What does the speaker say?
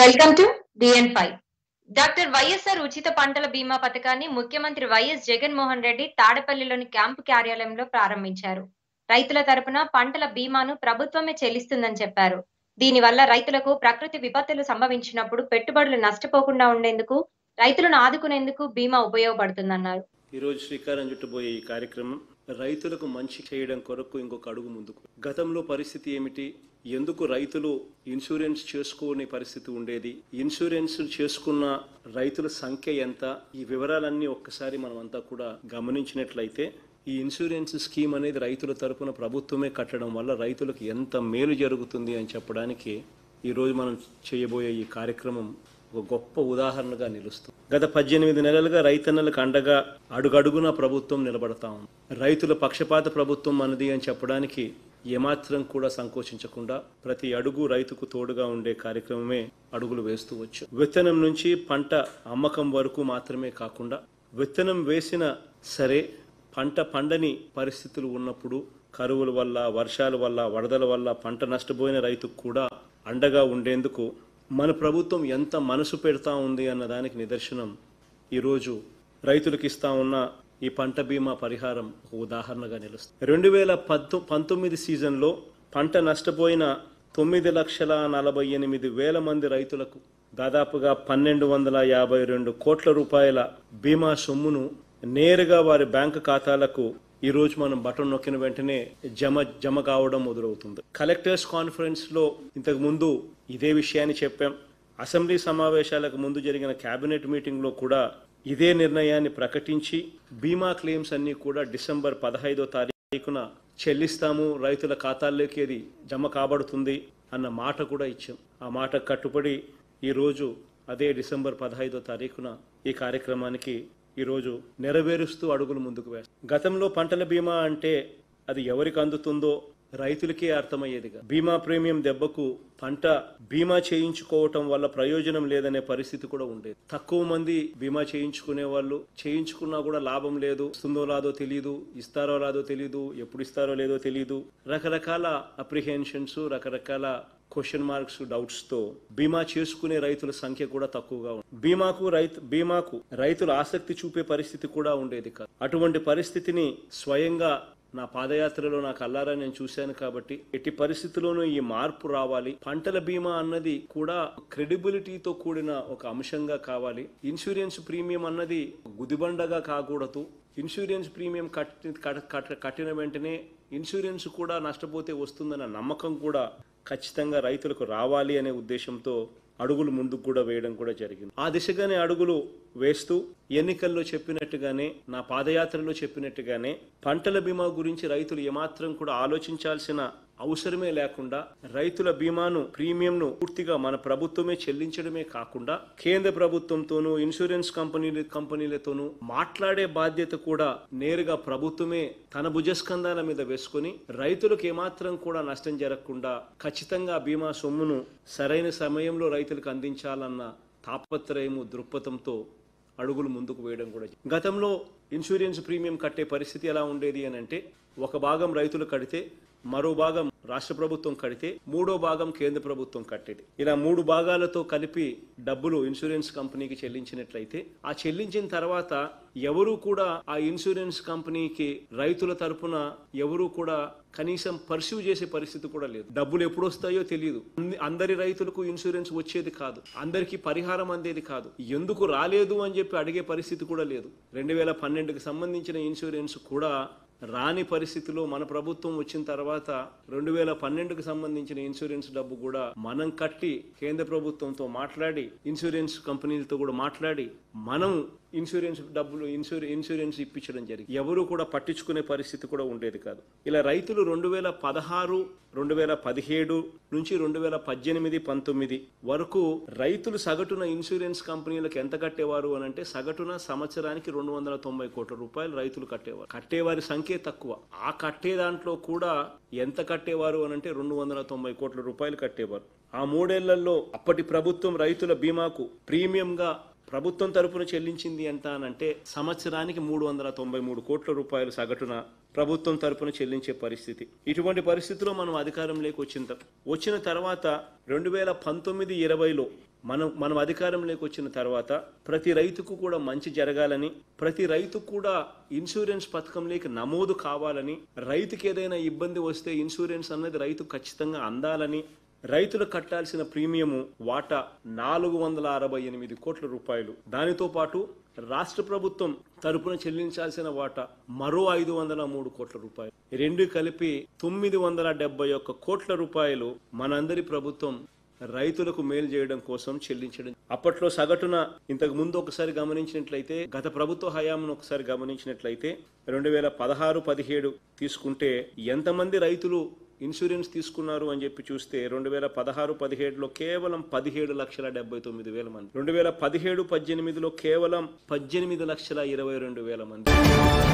welcome to D N five doctor YSR ఉచిత పంటల బీమా పథకాన్ని ముఖ్యమంత్రి వైఎస్ జగన్మోహన్ రెడ్డి తాడపల్లిలోని క్యాంపు కార్యాలయంలో ప్రారంభించారు రైతుల తరపున పంటల బీమాను ప్రభుత్వమే చెల్లిస్తుందని చెప్పారు దీనివల్ల రైతులకు ప్రకృతి విపత్తులు సంభవించినప్పుడు పెట్టుబడులు నష్టపోకుండా ఉండేందుకు రైతులను ఆదుకునేందుకు బీమా ఉపయోగపడుతుందన్నారు ఈరోజు శ్రీకారం చుట్టబోయే ఈ కార్యక్రమం రైతులకు మంచి చేయడం కొరకు ఇంకొక అడుగు ముందుకు గతంలో పరిస్థితి ఏమిటి ఎందుకు రైతులు ఇన్సూరెన్స్ చేసుకోని పరిస్థితి ఉండేది ఇన్సూరెన్స్ చేసుకున్న రైతుల సంఖ్య ఎంత ఈ వివరాలన్నీ ఒక్కసారి మనం అంతా కూడా గమనించినట్లయితే ఈ ఇన్సూరెన్స్ స్కీమ్ అనేది రైతుల తరపున ప్రభుత్వమే కట్టడం వల్ల రైతులకు ఎంత మేలు జరుగుతుంది అని చెప్పడానికి ఈరోజు మనం చేయబోయే ఈ కార్యక్రమం ఒక గొప్ప ఉదాహరణగా నిలుస్తుంది గత పద్దెనిమిది నెలలుగా రైతన్నలకు అండగా అడుగడుగున ప్రభుత్వం నిలబడతా ఉంది రైతుల పక్షపాత ప్రభుత్వం అన్నది అని చెప్పడానికి ఏమాత్రం కూడా సంకోచించకుండా ప్రతి అడుగు రైతుకు తోడుగా ఉండే కార్యక్రమమే అడుగులు వేస్తూ వచ్చు విత్తనం నుంచి పంట అమ్మకం వరకు మాత్రమే కాకుండా విత్తనం వేసిన సరే పంట పండని పరిస్థితులు ఉన్నప్పుడు కరువుల వల్ల వర్షాల వల్ల వరదల వల్ల పంట నష్టపోయిన రైతుకు కూడా అండగా ఉండేందుకు మన ప్రభుత్వం ఎంత మనసు పెడతా ఉంది అన్న దానికి నిదర్శనం ఈరోజు రైతులకు ఇస్తా ఉన్న ఈ పంట బీమా పరిహారం ఒక ఉదాహరణగా నిలుస్తుంది రెండు వేల పద్దు పంతొమ్మిది సీజన్లో పంట నష్టపోయిన తొమ్మిది లక్షల నలభై ఎనిమిది వేల మంది రైతులకు దాదాపుగా పన్నెండు వందల యాభై రెండు కోట్ల రూపాయల బీమా సొమ్మును నేరుగా వారి బ్యాంకు ఖాతాలకు ఈ రోజు మనం బటన్ నొక్కిన వెంటనే జమ జమ కావడం మొదలవుతుంది కలెక్టర్స్ కాన్ఫరెన్స్లో ఇంతకు ముందు ఇదే విషయాన్ని చెప్పాం అసెంబ్లీ సమావేశాలకు ముందు జరిగిన కేబినెట్ మీటింగ్లో కూడా ఇదే నిర్ణయాన్ని ప్రకటించి బీమా క్లెయిమ్స్ అన్నీ కూడా డిసెంబర్ పదహైదో తారీఖున చెల్లిస్తాము రైతుల ఖాతాల్లోకి అది జమ కాబడుతుంది అన్న మాట కూడా ఇచ్చాం ఆ మాట కట్టుబడి ఈరోజు అదే డిసెంబర్ పదహైదో తారీఖున ఈ కార్యక్రమానికి ఈరోజు నెరవేరుస్తూ అడుగులు ముందుకు వేస్తారు గతంలో పంటల బీమా అంటే అది ఎవరికి అందుతుందో రైతులకే అర్థమయ్యేదిగా బీమా ప్రీమియం దెబ్బకు పంట బీమా చేయించుకోవటం వల్ల ప్రయోజనం లేదనే పరిస్థితి కూడా ఉండేది తక్కువ మంది బీమా చేయించుకునే వాళ్ళు చేయించుకున్నా కూడా లాభం లేదు వస్తుందో రాదో తెలియదు ఇస్తారో రాదో తెలియదు ఎప్పుడు ఇస్తారో లేదో తెలియదు రకరకాల అప్రిహెన్షన్స్ రకరకాల క్వశ్చన్ మార్క్స్ డౌట్స్తో బీమా చేసుకునే రైతుల సంఖ్య కూడా తక్కువగా ఉంది బీమాకు రైతు బీమాకు రైతులు ఆసక్తి చూపే పరిస్థితి కూడా ఉండేది కాదు అటువంటి పరిస్థితిని స్వయంగా నా పాదయాత్రలో నాకు అల్లారా నేను చూశాను కాబట్టి ఎట్టి పరిస్థితుల్లోనూ ఈ మార్పు రావాలి పంటల బీమా అన్నది కూడా క్రెడిబిలిటీతో కూడిన ఒక అంశంగా కావాలి ఇన్సూరెన్స్ ప్రీమియం అన్నది గుదిబండగా కాకూడదు ఇన్సూరెన్స్ ప్రీమియం కట్టిన కట్టిన వెంటనే ఇన్సూరెన్స్ కూడా నష్టపోతే వస్తుందన్న నమ్మకం కూడా ఖచ్చితంగా రైతులకు రావాలి అనే ఉద్దేశంతో అడుగులు ముందుకు కూడా వేయడం కూడా జరిగింది ఆ దిశగానే అడుగులు వేస్తూ ఎన్నికల్లో చెప్పినట్టుగానే నా పాదయాత్రలో చెప్పినట్టుగానే పంటల బీమా గురించి రైతులు ఏమాత్రం కూడా ఆలోచించాల్సిన అవసరమే లేకుండా రైతుల బీమాను ప్రీమియంను పూర్తిగా మన ప్రభుత్వమే చెల్లించడమే కాకుండా కేంద్ర ప్రభుత్వంతోనూ ఇన్సూరెన్స్ కంపెనీల కంపెనీలతోనూ మాట్లాడే బాధ్యత కూడా నేరుగా ప్రభుత్వమే తన భుజస్కందాల మీద వేసుకుని రైతులకు ఏమాత్రం కూడా నష్టం జరగకుండా ఖచ్చితంగా బీమా సొమ్మును సరైన సమయంలో రైతులకు అందించాలన్న తాపత్రయము దృక్పథంతో అడుగులు ముందుకు వేయడం కూడా గతంలో ఇన్సూరెన్స్ ప్రీమియం కట్టే పరిస్థితి ఎలా ఉండేది అని అంటే ఒక భాగం రైతులు కడితే మరో భాగం రాష్ట్ర ప్రభుత్వం కడితే మూడో భాగం కేంద్ర ప్రభుత్వం కట్టేది ఇలా మూడు భాగాలతో కలిపి డబ్బులు ఇన్సూరెన్స్ కంపెనీకి చెల్లించినట్లయితే ఆ చెల్లించిన తర్వాత ఎవరూ కూడా ఆ ఇన్సూరెన్స్ కంపెనీకి రైతుల తరపున ఎవరూ కూడా కనీసం పర్సూ చేసే పరిస్థితి కూడా లేదు డబ్బులు ఎప్పుడు వస్తాయో తెలియదు అందరి రైతులకు ఇన్సూరెన్స్ వచ్చేది కాదు అందరికీ పరిహారం అందేది కాదు ఎందుకు రాలేదు అని చెప్పి అడిగే పరిస్థితి కూడా లేదు రెండు వేల పన్నెండుకి సంబంధించిన ఇన్సూరెన్స్ కూడా రాని పరిస్థితిలో మన ప్రభుత్వం వచ్చిన తర్వాత రెండు వేల పన్నెండుకు సంబంధించిన ఇన్సూరెన్స్ డబ్బు కూడా మనం కట్టి కేంద్ర ప్రభుత్వంతో మాట్లాడి ఇన్సూరెన్స్ కంపెనీలతో కూడా మాట్లాడి మనం ఇన్సూరెన్స్ డబ్బులు ఇన్సూరెన్స్ ఇన్సూరెన్స్ ఇప్పించడం జరిగింది ఎవరు కూడా పట్టించుకునే పరిస్థితి కూడా ఉండేది కాదు ఇలా రైతులు రెండు వేల పదహారు రెండు వేల పదిహేడు నుంచి రెండు వేల పద్దెనిమిది పంతొమ్మిది వరకు రైతులు సగటున ఇన్సూరెన్స్ కంపెనీలకు ఎంత కట్టేవారు అని అంటే సగటున సంవత్సరానికి రెండు వందల తొంభై కోట్ల రూపాయలు రైతులు కట్టేవారు కట్టేవారి సంఖ్య తక్కువ ఆ కట్టే దాంట్లో కూడా ఎంత కట్టేవారు అని అంటే రెండు వందల తొంభై కోట్ల రూపాయలు కట్టేవారు ఆ మూడేళ్లలో అప్పటి ప్రభుత్వం రైతుల బీమాకు ప్రీమియంగా ప్రభుత్వం తరపున చెల్లించింది ఎంత అంటే సంవత్సరానికి మూడు వందల తొంభై మూడు కోట్ల రూపాయలు సగటున ప్రభుత్వం తరపున చెల్లించే పరిస్థితి ఇటువంటి పరిస్థితిలో మనం అధికారంలోకి వచ్చిన వచ్చిన తర్వాత రెండు వేల పంతొమ్మిది ఇరవైలో మనం మనం అధికారంలోకి వచ్చిన తర్వాత ప్రతి రైతుకు కూడా మంచి జరగాలని ప్రతి రైతు కూడా ఇన్సూరెన్స్ పథకంలోకి నమోదు కావాలని రైతుకి ఏదైనా ఇబ్బంది వస్తే ఇన్సూరెన్స్ అన్నది రైతు ఖచ్చితంగా అందాలని రైతులు కట్టాల్సిన ప్రీమియము వాటా నాలుగు వందల అరవై ఎనిమిది కోట్ల రూపాయలు దానితో పాటు రాష్ట్ర ప్రభుత్వం తరపున చెల్లించాల్సిన వాటా మరో ఐదు వందల మూడు కోట్ల రూపాయలు రెండు కలిపి తొమ్మిది వందల డెబ్బై ఒక్క కోట్ల రూపాయలు మనందరి ప్రభుత్వం రైతులకు మేలు చేయడం కోసం చెల్లించడం అప్పట్లో సగటున ఇంతకు ముందు ఒకసారి గమనించినట్లయితే గత ప్రభుత్వ హయాంను ఒకసారి గమనించినట్లయితే రెండు వేల పదహారు పదిహేడు తీసుకుంటే ఎంతమంది రైతులు ఇన్సూరెన్స్ తీసుకున్నారు అని చెప్పి చూస్తే రెండు వేల పదహారు పదిహేడులో కేవలం పదిహేడు లక్షల డెబ్బై తొమ్మిది వేల మంది రెండు వేల పదిహేడు పద్దెనిమిదిలో కేవలం పద్దెనిమిది లక్షల ఇరవై రెండు వేల మంది